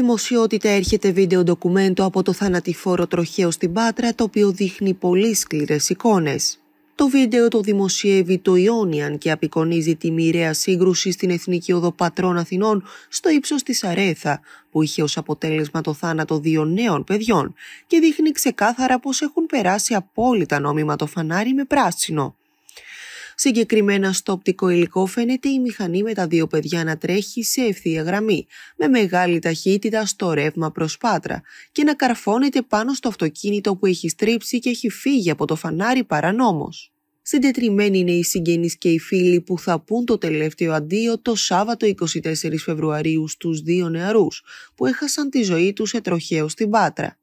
δημοσιότητα έρχεται βίντεο ντοκουμέντο από το θανατηφόρο τροχαίο στην Πάτρα, το οποίο δείχνει πολύ σκληρές εικόνες. Το βίντεο το δημοσιεύει το Ιόνιαν και απεικονίζει τη μοιραία σύγκρουση στην Εθνική Οδο Πατρών Αθηνών στο ύψος της Αρέθα, που είχε ως αποτέλεσμα το θάνατο δύο νέων παιδιών και δείχνει ξεκάθαρα πως έχουν περάσει απόλυτα νόμιμα το φανάρι με πράσινο. Συγκεκριμένα στο οπτικό υλικό φαίνεται η μηχανή με τα δύο παιδιά να τρέχει σε ευθεία γραμμή, με μεγάλη ταχύτητα στο ρεύμα προς Πάτρα και να καρφώνεται πάνω στο αυτοκίνητο που έχει στρίψει και έχει φύγει από το φανάρι παρανόμως. Συντετριμένοι είναι οι συγγενείς και οι φίλοι που θα πούν το τελευταίο αντίο το Σάββατο 24 Φεβρουαρίου στους δύο νεαρούς που έχασαν τη ζωή τους σε τροχαίο στην Πάτρα.